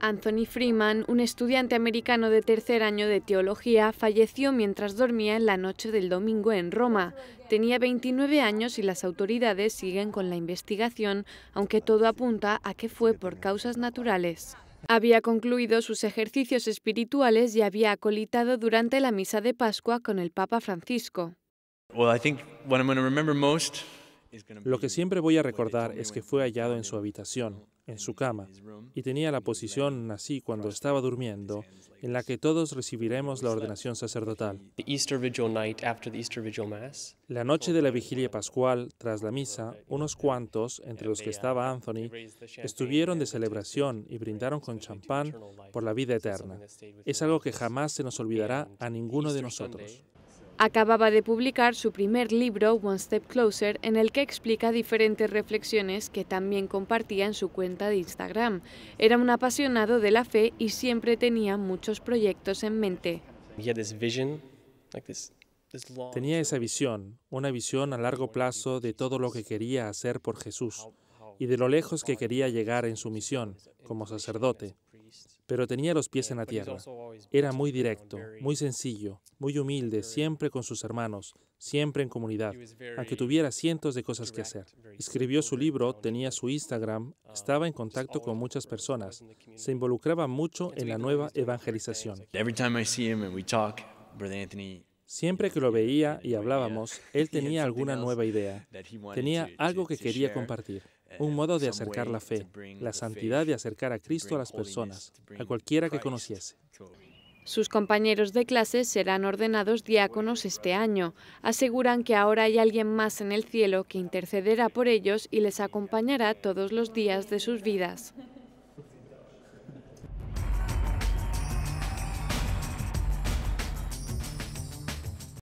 Anthony Freeman, un estudiante americano de tercer año de teología, falleció mientras dormía en la noche del domingo en Roma. Tenía 29 años y las autoridades siguen con la investigación, aunque todo apunta a que fue por causas naturales. Había concluido sus ejercicios espirituales y había acolitado durante la misa de Pascua con el Papa Francisco. Lo que siempre voy a recordar es que fue hallado en su habitación, en su cama, y tenía la posición así cuando estaba durmiendo, en la que todos recibiremos la ordenación sacerdotal. La noche de la vigilia pascual, tras la misa, unos cuantos, entre los que estaba Anthony, estuvieron de celebración y brindaron con champán por la vida eterna. Es algo que jamás se nos olvidará a ninguno de nosotros. Acababa de publicar su primer libro, One Step Closer, en el que explica diferentes reflexiones que también compartía en su cuenta de Instagram. Era un apasionado de la fe y siempre tenía muchos proyectos en mente. Tenía esa visión, una visión a largo plazo de todo lo que quería hacer por Jesús y de lo lejos que quería llegar en su misión como sacerdote pero tenía los pies en la tierra. Era muy directo, muy sencillo, muy humilde, siempre con sus hermanos, siempre en comunidad, aunque tuviera cientos de cosas que hacer. Escribió su libro, tenía su Instagram, estaba en contacto con muchas personas, se involucraba mucho en la nueva evangelización. Siempre que lo veía y hablábamos, él tenía alguna nueva idea, tenía algo que quería compartir. Eh, un modo de acercar la fe, la santidad de acercar a Cristo a las personas, a cualquiera que conociese. Sus compañeros de clase serán ordenados diáconos este año. Aseguran que ahora hay alguien más en el cielo que intercederá por ellos y les acompañará todos los días de sus vidas.